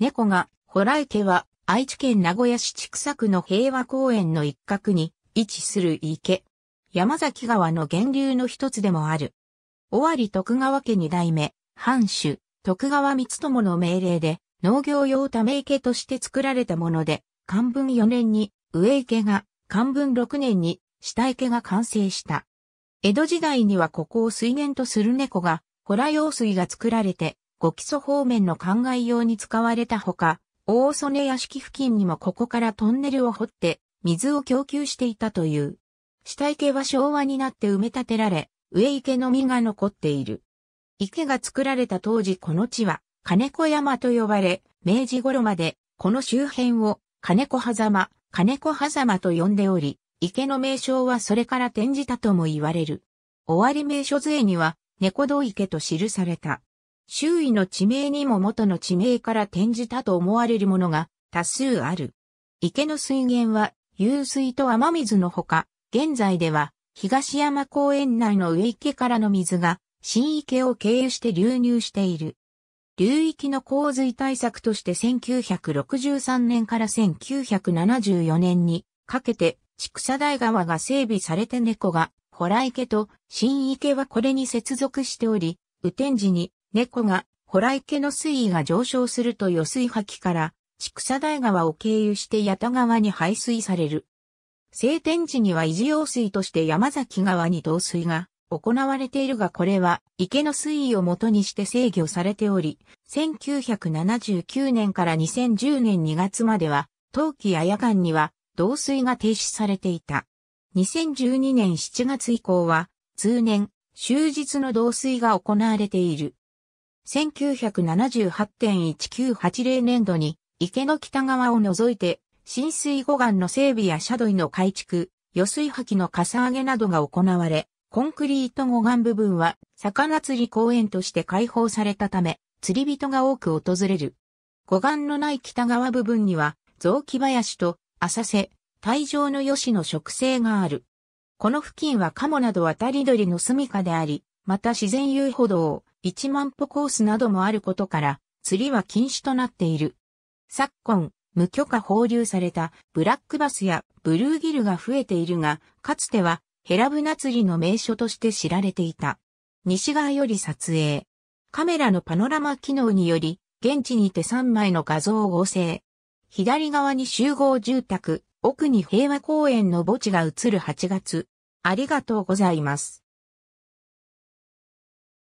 猫が、ライ家は、愛知県名古屋市千草区の平和公園の一角に位置する池。山崎川の源流の一つでもある。尾張徳川家二代目、藩主、徳川光友の命令で、農業用ため池として作られたもので、漢文4年に上池が、漢文6年に下池が完成した。江戸時代にはここを水源とする猫が、ホラ用水が作られて、五基礎方面の灌漑用に使われたほか、大曽根屋敷付近にもここからトンネルを掘って水を供給していたという。下池は昭和になって埋め立てられ、上池の実が残っている。池が作られた当時この地は金子山と呼ばれ、明治頃までこの周辺を金子狭間、金子狭間と呼んでおり、池の名称はそれから転じたとも言われる。終わり名所杖には猫堂池と記された。周囲の地名にも元の地名から転じたと思われるものが多数ある。池の水源は、湧水と雨水のほか、現在では、東山公園内の上池からの水が、新池を経由して流入している。流域の洪水対策として1963年から1974年にかけて畜産大川が整備されて猫が、ホラ池と新池はこれに接続しており、雨天時に猫が、イ池の水位が上昇すると余水破棄から、畜産大川を経由して八田川に排水される。晴天時には維持用水として山崎川に導水が行われているがこれは池の水位を元にして制御されており、1979年から2010年2月までは、冬季や夜間には導水が停止されていた。2012年7月以降は、通年、終日の導水が行われている。1978.1980年度に池の北側を除いて浸水護岸の整備や車道の改築、余水吐きのかさ上げなどが行われ、コンクリート護岸部分は魚釣り公園として開放されたため、釣り人が多く訪れる。護岸のない北側部分には雑木林と浅瀬、体状の吉の植生がある。この付近はカモなど渡り鳥の住処であり、また自然遊歩道、1万歩コースなどもあることから、釣りは禁止となっている。昨今、無許可放流されたブラックバスやブルーギルが増えているが、かつてはヘラブナ釣りの名所として知られていた。西側より撮影。カメラのパノラマ機能により、現地にて3枚の画像を合成。左側に集合住宅、奥に平和公園の墓地が映る8月。ありがとうございます。